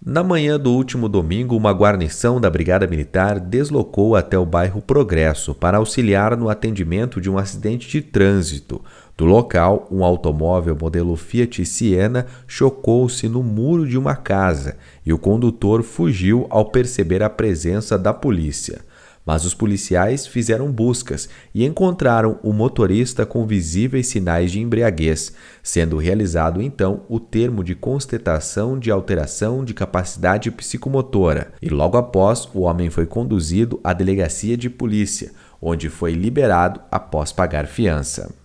Na manhã do último domingo, uma guarnição da Brigada Militar deslocou até o bairro Progresso para auxiliar no atendimento de um acidente de trânsito. Do local, um automóvel modelo Fiat Siena chocou-se no muro de uma casa e o condutor fugiu ao perceber a presença da polícia mas os policiais fizeram buscas e encontraram o motorista com visíveis sinais de embriaguez, sendo realizado então o termo de constatação de alteração de capacidade psicomotora, e logo após o homem foi conduzido à delegacia de polícia, onde foi liberado após pagar fiança.